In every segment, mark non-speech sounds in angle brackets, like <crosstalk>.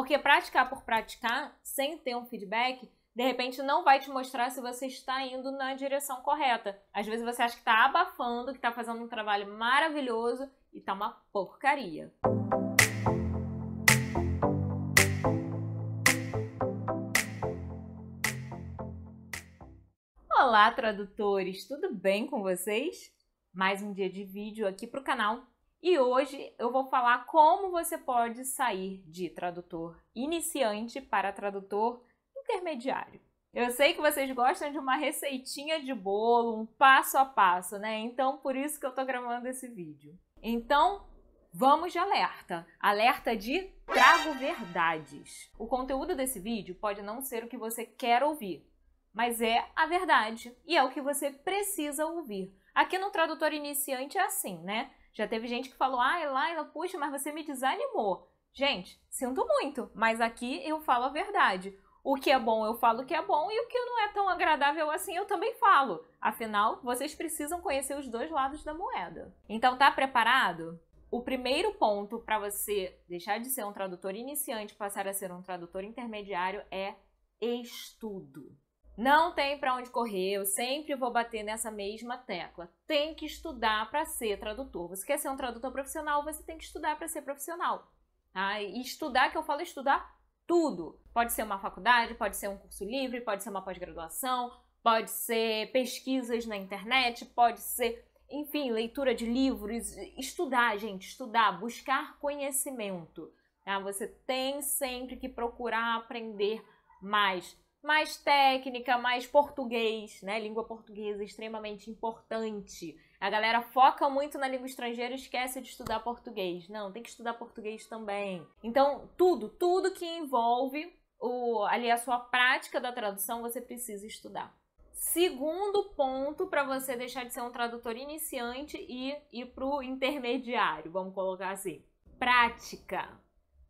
Porque praticar por praticar, sem ter um feedback, de repente não vai te mostrar se você está indo na direção correta. Às vezes você acha que está abafando, que está fazendo um trabalho maravilhoso e está uma porcaria. Olá, tradutores! Tudo bem com vocês? Mais um dia de vídeo aqui para o canal e hoje eu vou falar como você pode sair de tradutor iniciante para tradutor intermediário. Eu sei que vocês gostam de uma receitinha de bolo, um passo a passo, né? Então por isso que eu tô gravando esse vídeo. Então, vamos de alerta. Alerta de trago verdades. O conteúdo desse vídeo pode não ser o que você quer ouvir, mas é a verdade e é o que você precisa ouvir. Aqui no tradutor iniciante é assim, né? Já teve gente que falou, ah, Elaila, puxa, mas você me desanimou. Gente, sinto muito, mas aqui eu falo a verdade. O que é bom eu falo que é bom e o que não é tão agradável assim eu também falo. Afinal, vocês precisam conhecer os dois lados da moeda. Então, tá preparado? O primeiro ponto para você deixar de ser um tradutor iniciante e passar a ser um tradutor intermediário é estudo. Não tem para onde correr, eu sempre vou bater nessa mesma tecla. Tem que estudar para ser tradutor. Você quer ser um tradutor profissional, você tem que estudar para ser profissional. Tá? E estudar, que eu falo é estudar tudo. Pode ser uma faculdade, pode ser um curso livre, pode ser uma pós-graduação, pode ser pesquisas na internet, pode ser, enfim, leitura de livros. Estudar, gente, estudar, buscar conhecimento. Tá? Você tem sempre que procurar aprender mais mais técnica, mais português, né? Língua portuguesa extremamente importante. A galera foca muito na língua estrangeira e esquece de estudar português. Não, tem que estudar português também. Então, tudo, tudo que envolve o, ali a sua prática da tradução, você precisa estudar. Segundo ponto para você deixar de ser um tradutor iniciante e ir para o intermediário, vamos colocar assim: prática.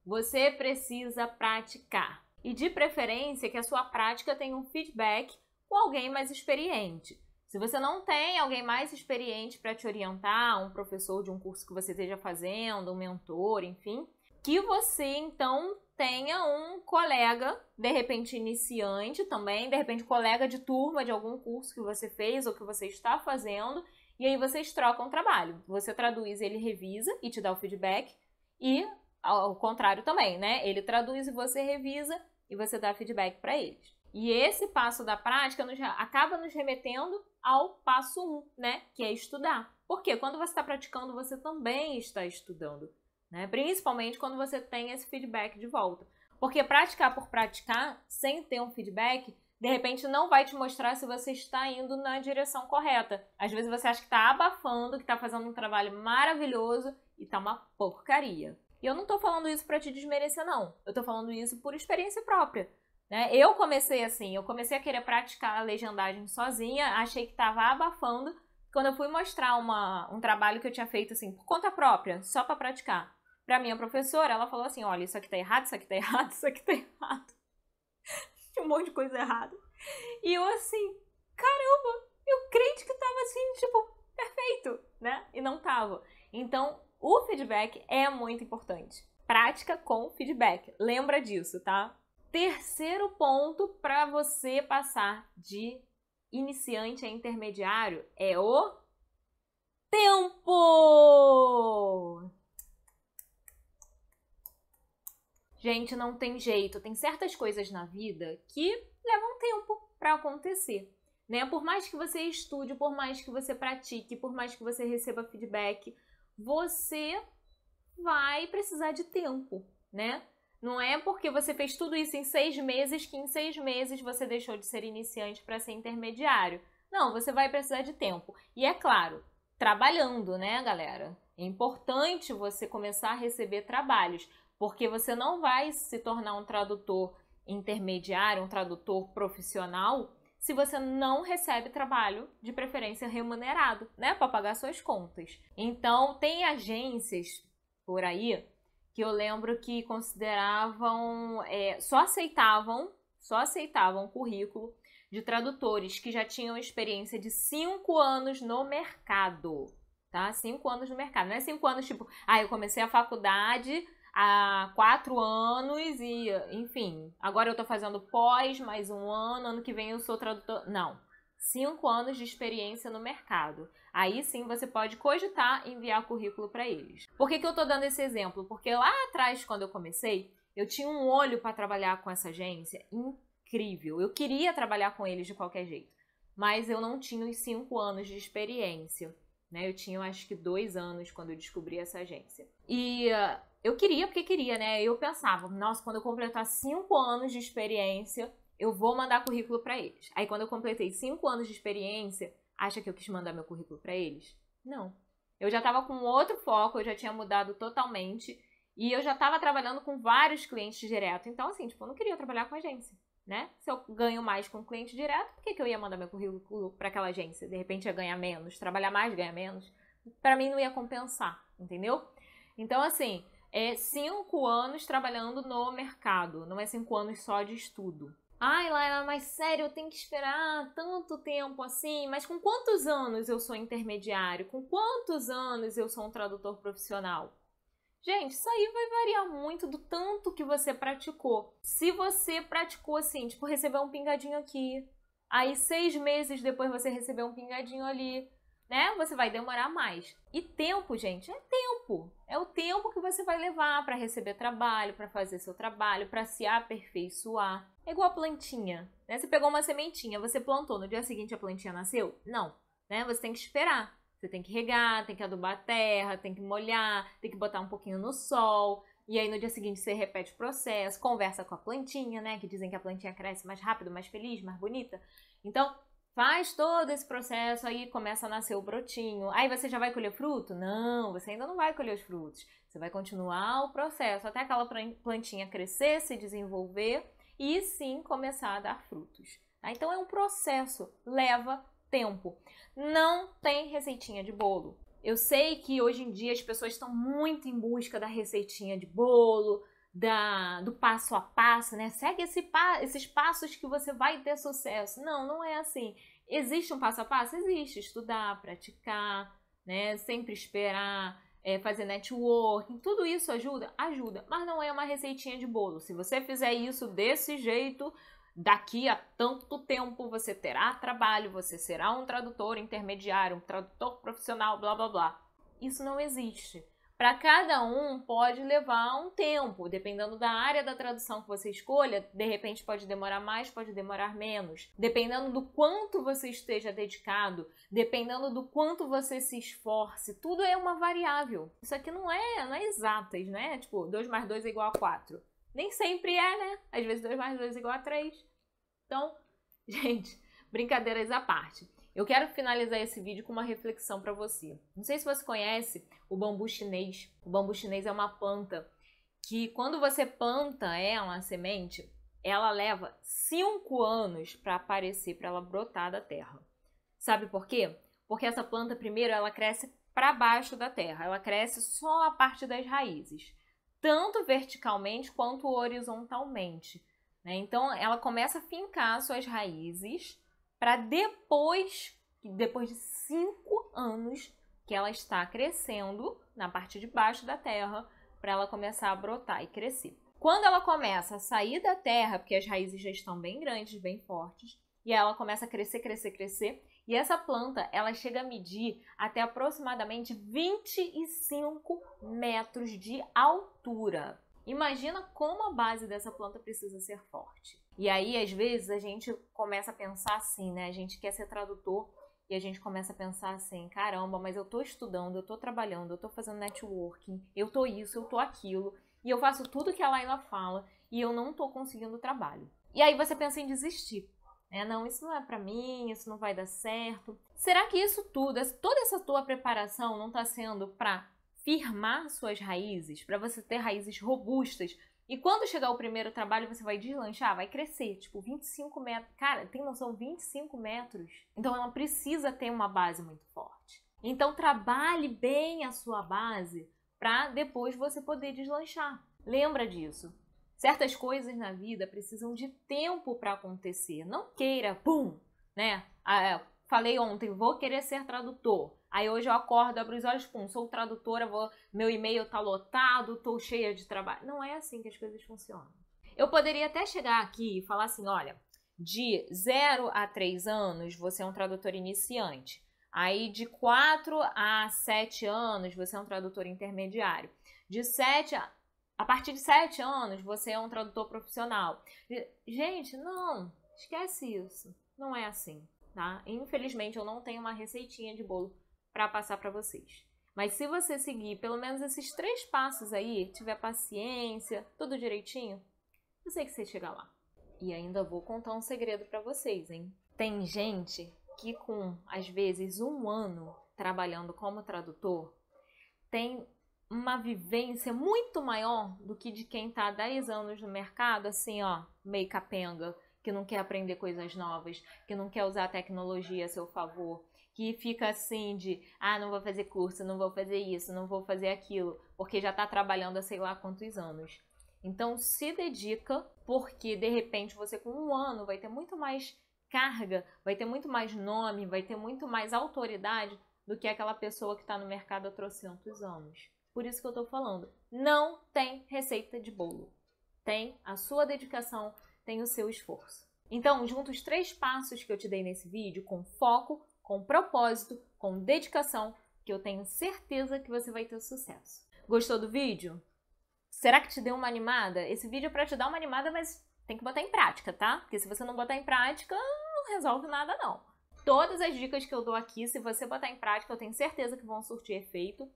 Você precisa praticar. E de preferência que a sua prática tenha um feedback com alguém mais experiente. Se você não tem alguém mais experiente para te orientar, um professor de um curso que você esteja fazendo, um mentor, enfim, que você então tenha um colega, de repente iniciante também, de repente colega de turma de algum curso que você fez ou que você está fazendo, e aí vocês trocam o trabalho. Você traduz, ele revisa e te dá o feedback, e ao contrário também, né? Ele traduz e você revisa e você dá feedback para eles. E esse passo da prática nos, acaba nos remetendo ao passo 1, um, né? Que é estudar. Porque quando você está praticando, você também está estudando. Né? Principalmente quando você tem esse feedback de volta. Porque praticar por praticar, sem ter um feedback, de repente não vai te mostrar se você está indo na direção correta. Às vezes você acha que está abafando, que está fazendo um trabalho maravilhoso e está uma porcaria. E eu não tô falando isso para te desmerecer, não. Eu tô falando isso por experiência própria. Né? Eu comecei assim, eu comecei a querer praticar a legendagem sozinha, achei que tava abafando. Quando eu fui mostrar uma, um trabalho que eu tinha feito assim, por conta própria, só para praticar, pra minha professora, ela falou assim: olha, isso aqui tá errado, isso aqui tá <laughs> errado, isso aqui tá errado. <laughs> Tinha um monte de coisa errada. E eu assim, caramba, eu crente que tava assim, tipo, perfeito, né? E não tava. Então, o feedback é muito importante. Prática com feedback. Lembra disso, tá? Terceiro ponto para você passar de iniciante a intermediário é o tempo. Gente, não tem jeito. Tem certas coisas na vida que levam tempo para acontecer. Né? Por mais que você estude, por mais que você pratique, por mais que você receba feedback, você vai precisar de tempo, né? Não é porque você fez tudo isso em seis meses que em seis meses você deixou de ser iniciante para ser intermediário. Não, você vai precisar de tempo. E é claro, trabalhando, né, galera? É importante você começar a receber trabalhos, porque você não vai se tornar um tradutor intermediário, um tradutor profissional se você não recebe trabalho, de preferência remunerado, né, para pagar suas contas. Então, tem agências por aí que eu lembro que consideravam, é, só aceitavam, só aceitavam currículo de tradutores que já tinham experiência de cinco anos no mercado, tá? Cinco anos no mercado, não é cinco anos tipo, ah, eu comecei a faculdade há quatro anos e, enfim, agora eu estou fazendo pós, mais um ano, ano que vem eu sou tradutor. Não. Cinco anos de experiência no mercado. Aí sim você pode cogitar enviar currículo para eles. Por que, que eu estou dando esse exemplo? Porque lá atrás, quando eu comecei, eu tinha um olho para trabalhar com essa agência incrível. Eu queria trabalhar com eles de qualquer jeito, mas eu não tinha os cinco anos de experiência. Né? Eu tinha acho que dois anos quando eu descobri essa agência. E uh, eu queria porque queria, né? Eu pensava, nossa, quando eu completar cinco anos de experiência, eu vou mandar currículo para eles. Aí quando eu completei cinco anos de experiência, acha que eu quis mandar meu currículo para eles? Não. Eu já estava com outro foco, eu já tinha mudado totalmente e eu já estava trabalhando com vários clientes direto. Então, assim, tipo, eu não queria trabalhar com agência, né? Se eu ganho mais com cliente direto, por que, que eu ia mandar meu currículo para aquela agência? De repente ia ganhar menos, trabalhar mais, ganhar menos. Para mim não ia compensar, entendeu? Então, assim, é, cinco anos trabalhando no mercado, não é cinco anos só de estudo. Ai, Laila, mas sério, eu tenho que esperar tanto tempo assim? Mas com quantos anos eu sou intermediário? Com quantos anos eu sou um tradutor profissional? Gente, isso aí vai variar muito do tanto que você praticou. Se você praticou assim, tipo, receber um pingadinho aqui, aí seis meses depois você recebeu um pingadinho ali, né? Você vai demorar mais. E tempo, gente, é tempo. É o tempo que você vai levar para receber trabalho, para fazer seu trabalho, para se aperfeiçoar. É igual a plantinha, né? Você pegou uma sementinha, você plantou, no dia seguinte a plantinha nasceu? Não, né? Você tem que esperar. Você tem que regar, tem que adubar a terra, tem que molhar, tem que botar um pouquinho no sol. E aí no dia seguinte você repete o processo, conversa com a plantinha, né? Que dizem que a plantinha cresce mais rápido, mais feliz, mais bonita. Então, Faz todo esse processo, aí começa a nascer o brotinho. Aí você já vai colher fruto? Não, você ainda não vai colher os frutos. Você vai continuar o processo até aquela plantinha crescer, se desenvolver e sim começar a dar frutos. Tá? Então é um processo, leva tempo. Não tem receitinha de bolo. Eu sei que hoje em dia as pessoas estão muito em busca da receitinha de bolo, da, do passo a passo, né? Segue esse pa, esses passos que você vai ter sucesso. Não, não é assim. Existe um passo a passo? Existe. Estudar, praticar, né? Sempre esperar, é, fazer networking. Tudo isso ajuda? Ajuda. Mas não é uma receitinha de bolo. Se você fizer isso desse jeito, daqui a tanto tempo você terá trabalho, você será um tradutor intermediário, um tradutor profissional, blá blá blá. Isso não existe. Para cada um pode levar um tempo, dependendo da área da tradução que você escolha, de repente pode demorar mais, pode demorar menos. Dependendo do quanto você esteja dedicado, dependendo do quanto você se esforce, tudo é uma variável. Isso aqui não é, não é exatas, né? Tipo, 2 mais 2 é igual a 4. Nem sempre é, né? Às vezes 2 mais 2 é igual a 3. Então, <laughs> gente, brincadeiras à parte. Eu quero finalizar esse vídeo com uma reflexão para você. Não sei se você conhece o bambu chinês. O bambu chinês é uma planta que quando você planta ela, a semente, ela leva cinco anos para aparecer, para ela brotar da terra. Sabe por quê? Porque essa planta primeiro ela cresce para baixo da terra, ela cresce só a parte das raízes, tanto verticalmente quanto horizontalmente. Né? Então ela começa a fincar suas raízes para depois, depois de cinco anos que ela está crescendo na parte de baixo da terra, para ela começar a brotar e crescer. Quando ela começa a sair da terra, porque as raízes já estão bem grandes, bem fortes, e ela começa a crescer, crescer, crescer, e essa planta ela chega a medir até aproximadamente 25 metros de altura. Imagina como a base dessa planta precisa ser forte. E aí, às vezes, a gente começa a pensar assim, né? A gente quer ser tradutor e a gente começa a pensar assim, caramba, mas eu tô estudando, eu tô trabalhando, eu tô fazendo networking, eu tô isso, eu tô aquilo, e eu faço tudo que a Laila fala e eu não tô conseguindo trabalho. E aí você pensa em desistir. É, não, isso não é para mim, isso não vai dar certo. Será que isso tudo, toda essa tua preparação não está sendo para firmar suas raízes, para você ter raízes robustas, e quando chegar o primeiro trabalho, você vai deslanchar, vai crescer, tipo 25 metros. Cara, tem noção 25 metros? Então ela precisa ter uma base muito forte. Então trabalhe bem a sua base para depois você poder deslanchar. Lembra disso. Certas coisas na vida precisam de tempo para acontecer. Não queira, pum, né? Ah, é, falei ontem, vou querer ser tradutor. Aí hoje eu acordo, abro os olhos, pum, sou tradutora, vou, meu e-mail tá lotado, tô cheia de trabalho. Não é assim que as coisas funcionam. Eu poderia até chegar aqui e falar assim, olha, de 0 a 3 anos você é um tradutor iniciante. Aí de 4 a 7 anos você é um tradutor intermediário. De 7 a a partir de 7 anos você é um tradutor profissional. Gente, não, esquece isso. Não é assim, tá? Infelizmente eu não tenho uma receitinha de bolo para passar para vocês. Mas se você seguir pelo menos esses três passos aí, tiver paciência, tudo direitinho, eu sei que você chega lá. E ainda vou contar um segredo para vocês, hein? Tem gente que com às vezes um ano trabalhando como tradutor tem uma vivência muito maior do que de quem está há 10 anos no mercado, assim, ó, meio capenga, que não quer aprender coisas novas, que não quer usar a tecnologia a seu favor, que fica assim de, ah, não vou fazer curso, não vou fazer isso, não vou fazer aquilo, porque já está trabalhando há sei lá quantos anos. Então se dedica, porque de repente você com um ano vai ter muito mais carga, vai ter muito mais nome, vai ter muito mais autoridade do que aquela pessoa que está no mercado há trocentos anos. Por isso que eu estou falando, não tem receita de bolo. Tem a sua dedicação, tem o seu esforço. Então, junta os três passos que eu te dei nesse vídeo com foco, com propósito, com dedicação, que eu tenho certeza que você vai ter sucesso. Gostou do vídeo? Será que te deu uma animada? Esse vídeo é para te dar uma animada, mas tem que botar em prática, tá? Porque se você não botar em prática, não resolve nada não. Todas as dicas que eu dou aqui, se você botar em prática, eu tenho certeza que vão surtir efeito.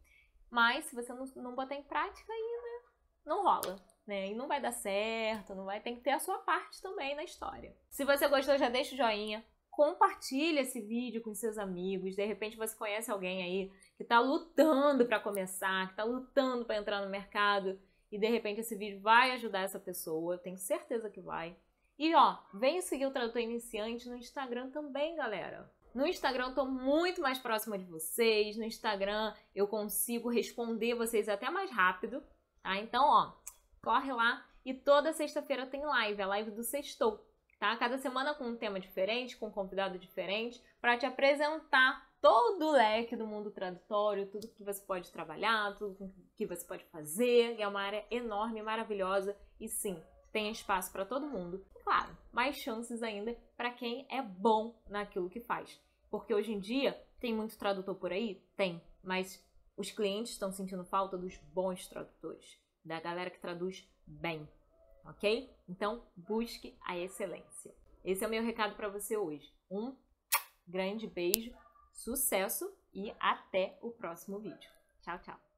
Mas se você não, não botar em prática, aí né, não rola. Né? E não vai dar certo, não vai. Tem que ter a sua parte também na história. Se você gostou, já deixa o joinha, compartilha esse vídeo com seus amigos. De repente você conhece alguém aí que está lutando para começar, que está lutando para entrar no mercado e de repente esse vídeo vai ajudar essa pessoa, tenho certeza que vai. E ó, vem seguir o Tradutor Iniciante no Instagram também, galera. No Instagram eu tô muito mais próxima de vocês, no Instagram eu consigo responder vocês até mais rápido, tá? Então, ó, corre lá e toda sexta-feira tem live, é a live do Sextou tá? Cada semana com um tema diferente, com um convidado diferente, para te apresentar todo o leque do mundo tradutório, tudo que você pode trabalhar, tudo que você pode fazer. é uma área enorme, maravilhosa e sim, tem espaço para todo mundo. E, claro, mais chances ainda para quem é bom naquilo que faz. Porque hoje em dia tem muito tradutor por aí? Tem, mas os clientes estão sentindo falta dos bons tradutores, da galera que traduz bem, ok? Então, busque a excelência. Esse é o meu recado para você hoje. Um grande beijo, sucesso e até o próximo vídeo. Tchau, tchau!